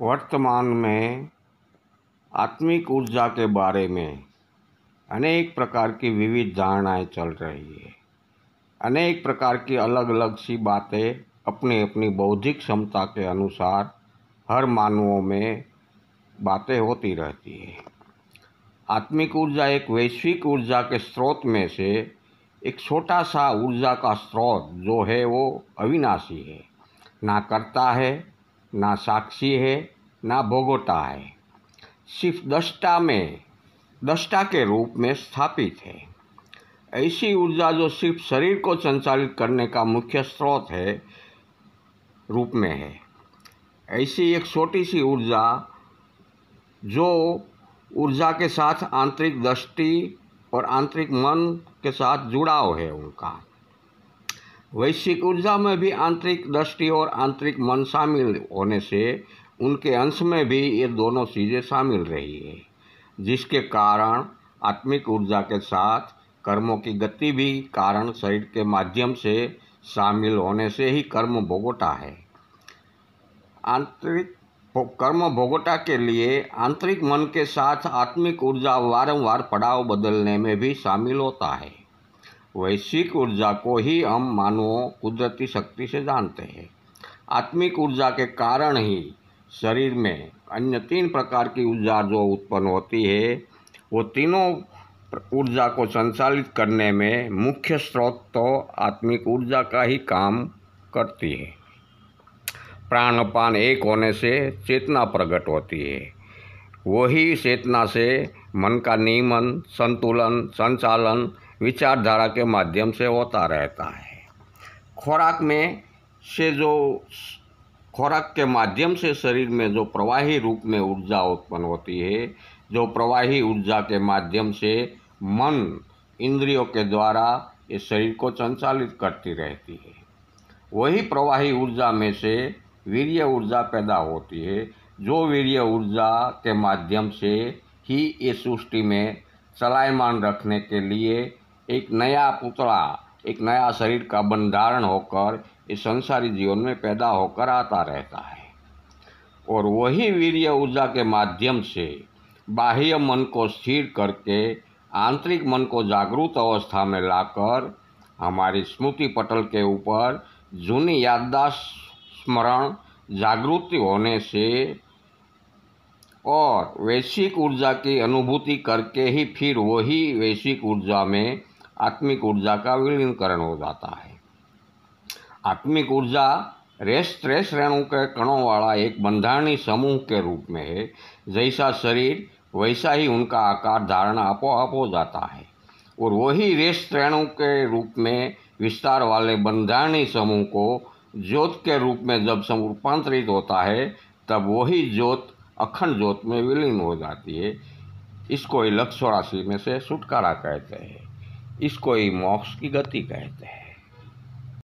वर्तमान में आत्मिक ऊर्जा के बारे में अनेक प्रकार की विविध धारणाएं चल रही है अनेक प्रकार की अलग अलग सी बातें अपनी अपनी बौद्धिक क्षमता के अनुसार हर मानवों में बातें होती रहती है आत्मिक ऊर्जा एक वैश्विक ऊर्जा के स्रोत में से एक छोटा सा ऊर्जा का स्रोत जो है वो अविनाशी है ना करता है ना साक्षी है ना भोगोता है सिर्फ दस्ता में दस्ता के रूप में स्थापित है ऐसी ऊर्जा जो सिर्फ शरीर को संचालित करने का मुख्य स्रोत है रूप में है ऐसी एक छोटी सी ऊर्जा जो ऊर्जा के साथ आंतरिक दृष्टि और आंतरिक मन के साथ जुड़ाव है उनका वैश्विक ऊर्जा में भी आंतरिक दृष्टि और आंतरिक मन शामिल होने से उनके अंश में भी ये दोनों चीज़ें शामिल रही है जिसके कारण आत्मिक ऊर्जा के साथ कर्मों की गति भी कारण शरीर के माध्यम से शामिल होने से ही कर्म भोगोटा है आंतरिक कर्म भोगोटा के लिए आंतरिक मन के साथ आत्मिक ऊर्जा वारंवार पड़ाव बदलने में भी शामिल होता है वैश्विक ऊर्जा को ही हम मानवों कुदरती शक्ति से जानते हैं आत्मिक ऊर्जा के कारण ही शरीर में अन्य तीन प्रकार की ऊर्जा जो उत्पन्न होती है वो तीनों ऊर्जा को संचालित करने में मुख्य स्रोत तो आत्मिक ऊर्जा का ही काम करती है प्राणपान एक होने से चेतना प्रकट होती है वही चेतना से मन का नियमन संतुलन संचालन विचारधारा के माध्यम से होता रहता है खुराक में से जो खुराक के माध्यम से शरीर में जो प्रवाही रूप में ऊर्जा उत्पन्न होती है जो प्रवाही ऊर्जा के माध्यम से मन इंद्रियों के द्वारा इस शरीर को संचालित करती रहती है वही प्रवाही ऊर्जा में से वीर्य ऊर्जा पैदा होती है जो वीर्य ऊर्जा के माध्यम से ही इस सृष्टि में चलायमान रखने के लिए एक नया पुतला एक नया शरीर का बंधारण होकर इस संसारी जीवन में पैदा होकर आता रहता है और वही वीर्य ऊर्जा के माध्यम से बाह्य मन को स्थिर करके आंतरिक मन को जागृत अवस्था में लाकर हमारी स्मृति पटल के ऊपर जूनी याददाश्त स्मरण जागृति होने से और वैश्विक ऊर्जा की अनुभूति करके ही फिर वही वैश्विक ऊर्जा में आत्मिक ऊर्जा का विलीनकरण हो जाता है आत्मिक ऊर्जा रेस त्रेस रेणु के कणों वाला एक बंधारणी समूह के रूप में है जैसा शरीर वैसा ही उनका आकार धारणा आप हो जाता है और वही रेस त्रेणु के रूप में विस्तार वाले बंधारणी समूह को ज्योत के रूप में जब रूपांतरित होता है तब वही ज्योत अखंड ज्योत में विलीन हो जाती है इसको लक्ष्य राशि में से छुटकारा कहते हैं इसको ही मोक्ष की गति कहते हैं